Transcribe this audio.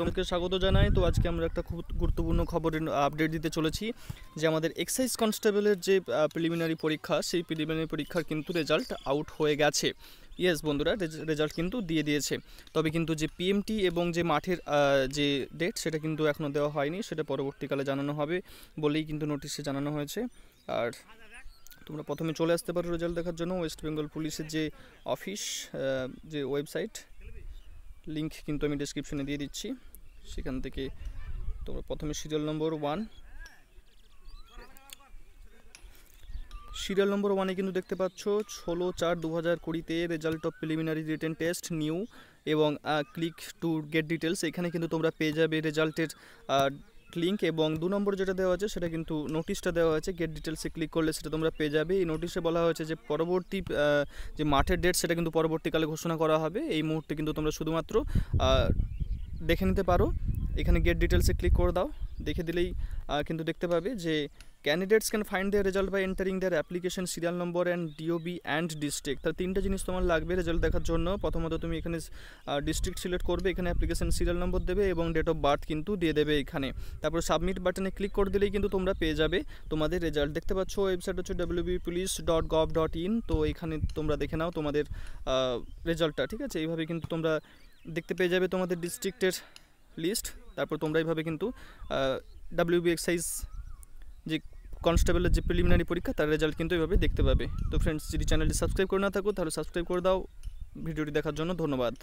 তোমাকে স্বাগত জানাই তো আজকে আমরা একটা খুব গুরুত্বপূর্ণ খবরের আপডেট দিতে চলেছি যে আমাদের এক্সাইজ কনস্টেবলের যে প্রিলিমিনারি পরীক্ষা সেই প্রিলিমিনারি পরীক্ষার কিন্তু রেজাল্ট আউট হয়ে গেছে ইয়েস বন্ধুরা রেজাল্ট কিন্তু দিয়ে দিয়েছে তবে কিন্তু যে পিএমটি এবং যে মাঠের যে ডেট সেটা কিন্তু এখনও দেওয়া হয়নি সেটা পরবর্তীকালে জানানো হবে বলেই কিন্তু নোটিশে জানানো হয়েছে আর তোমরা প্রথমে চলে আসতে পারো রেজাল্ট দেখার জন্য ওয়েস্ট বেঙ্গল পুলিশের যে অফিস যে ওয়েবসাইট লিঙ্ক কিন্তু আমি ডিসক্রিপশনে দিয়ে দিচ্ছি সেখান থেকে তোমরা প্রথমে serial number one serial number ওয়ানে কিন্তু দেখতে পাচ্ছ ষোলো চার দু হাজার কুড়িতে result of preliminary written test new এবং ক্লিক টু গেট ডিটেলস এখানে কিন্তু তোমরা পেয়ে যাবে রেজাল্টের লিঙ্ক এবং দু নম্বর যেটা দেওয়া আছে সেটা কিন্তু নোটিশটা দেওয়া হয়েছে গেট ডিটেলসে ক্লিক করলে সেটা তোমরা পেয়ে যাবে এই নোটিশে বলা হয়েছে যে পরবর্তী যে মাঠের ডেট সেটা কিন্তু পরবর্তীকালে ঘোষণা করা হবে এই মুহূর্তে কিন্তু তোমরা শুধুমাত্র দেখে নিতে পারো এখানে গেট ডিটেলসে ক্লিক করে দাও দেখে দিলেই কিন্তু দেখতে পাবে যে candidates can find their result by entering their application serial number and DOB and district তার তিনটা জিনিস তোমার লাগবে রেজাল্ট দেখার জন্য প্রথমত তুমি এখানে ডিস্ট্রিক্ট সিলেক্ট করবে এখানে অ্যাপ্লিকেশন সিরিয়াল নম্বর দেবে এবং ডেট অফ বার্থ কিন্তু দিয়ে দেবে এখানে তারপর সাবমিট বাটনে ক্লিক করে দিলেই কিন্তু তোমরা পেয়ে যাবে তোমাদের রেজাল্ট দেখতে পাচ্ছ ওয়েবসাইট হচ্ছে WB police dot gov dot in তো এখানে তোমরা দেখে নাও তোমাদের রেজাল্টটা ঠিক আছে এইভাবে কিন্তু তোমরা দেখতে পেয়ে যাবে তোমাদের ডিস্ট্রিক্টের লিস্ট তারপর তোমরা এইভাবে কিন্তু ডাব্লিউবি এক্সাইজ যে কনস্টেবলের যে প্রিলিমিনারি পরীক্ষা তার রেজাল্ট কিন্তু এইভাবে দেখতে পাবে তো ফ্রেন্ডস যদি চ্যানেলটি সাবস্ক্রাইব করে না থাকো তাহলে সাবস্ক্রাইব করে দাও ভিডিওটি দেখার জন্য ধন্যবাদ